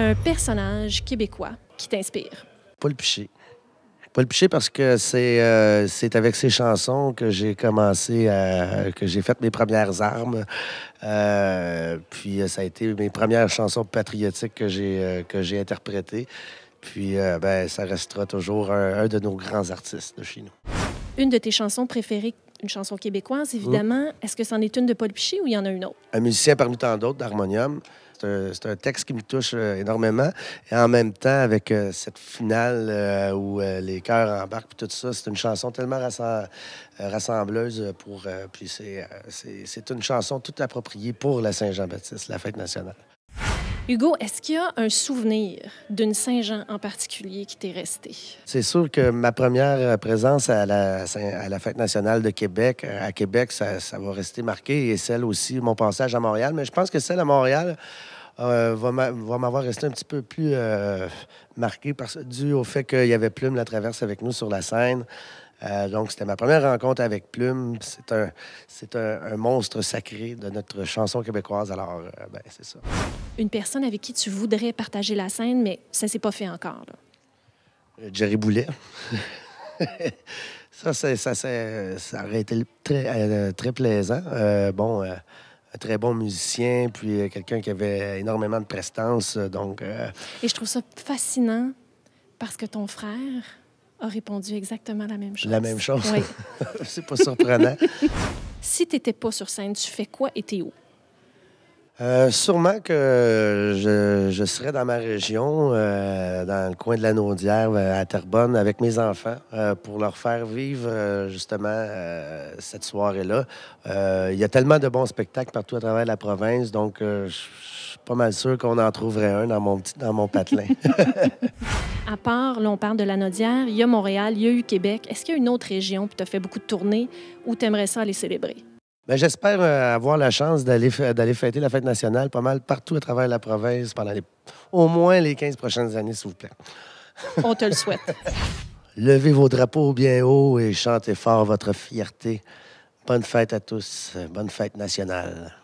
un personnage québécois qui t'inspire? Paul Piché. Paul Piché parce que c'est euh, avec ses chansons que j'ai commencé que j'ai fait mes premières armes. Euh, puis euh, ça a été mes premières chansons patriotiques que j'ai interprétées. Puis ben ça restera toujours un, de nos grands artistes de chez nous. Une de tes chansons préférées, une chanson québécoise évidemment. Est-ce que c'en est une de Paul Piché ou il y en a une autre Un musicien parmi tant d'autres d'harmonium. C'est un, texte qui me touche euh, énormément. Et en même temps, avec euh, cette finale euh, où les cœurs embarquent, et tout ça, c'est une chanson tellement rassembleuse pour. puis c'est une chanson tout appropriée pour la Saint-Jean-Baptiste, la fête nationale. Hugo, est-ce qu'il y a un souvenir d'une Saint-Jean en particulier qui t'est resté? C'est sûr que ma première euh, présence à la, Fête nationale de Québec, euh, à Québec, ça, va rester marqué, et celle aussi, mon passage à Montréal. Mais je pense que celle à Montréal, euh, va m'avoir resté un petit peu plus marqué dû au fait qu'il y avait Plume la traverse avec nous sur la scène. Euh, donc, c'était ma première rencontre avec Plume. C'est un, monstre sacré de notre chanson québécoise. Alors, euh, ben, c'est ça. Une personne avec qui tu voudrais partager la scène, mais ça s'est pas fait encore. Euh, Jerry Boulet. ça, c'est, ça, ça aurait été très, très plaisant. bon, un très bon musicien, puis quelqu'un qui avait énormément de prestance. Donc, Et je trouve ça fascinant parce que ton frère a répondu exactement la même chose. La même chose? Oui. c'est pas surprenant. si tu n'étais pas sur scène, tu fais quoi et t'es où? Euh, sûrement que je, je, serai dans ma région, euh, dans le coin de la Naudière, euh, à Terrebonne, avec mes enfants, pour leur faire vivre justement cette soirée-là. Il y a tellement de bons spectacles partout à travers la province, donc je suis pas mal sûr qu'on en trouverait un dans mon, dans mon patelin. à part, là, on parle de la Naudière, il y a Montréal, il y a eu Québec. Est-ce qu'il y a une autre région, puis tu fait beaucoup de tournées, où tu aimerais ça aller célébrer? Ben, j'espère euh, avoir la chance d'aller fêter la fête nationale pas mal partout à travers la province pendant au moins les 15 prochaines années, s'il vous plaît. On te le souhaite. Levez vos drapeaux bien haut et chantez fort votre fierté. Bonne fête à tous. Bonne fête nationale.